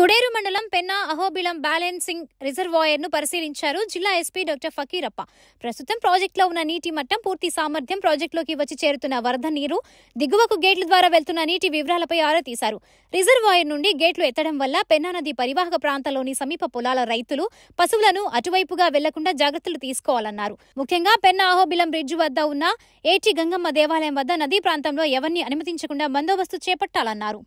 కొడేరు మండలం పెన్నా అహోబిలం బ్యాలెన్సింగ్ రిజర్వాయర్ను పరిశీలించారు జిల్లా ఎస్పీ డాక్టర్ ఫకీరప్ప ప్రస్తుతం ప్రాజెక్టులో ఉన్న నీటి మట్టం పూర్తి సామర్థ్యం ప్రాజెక్టులోకి వచ్చి చేరుతున్న వరద నీరు దిగువకు గేట్ల ద్వారా వెళ్తున్న నీటి వివరాలపై ఆరా తీశారు రిజర్వాయర్ నుండి గేట్లు ఎత్తడం వల్ల పెన్నా నది పరివాహక ప్రాంతంలోని సమీప పొలాల రైతులు పశువులను అటువైపుగా వెళ్లకుండా జాగ్రత్తలు తీసుకోవాలన్నారు ముఖ్యంగా పెన్నా అహోబిలం బ్రిడ్జ్ వద్ద ఉన్న ఏటి గంగమ్మ దేవాలయం వద్ద నదీ ప్రాంతంలో ఎవరిని అనుమతించకుండా బందోబస్తు చేపట్టాలన్నారు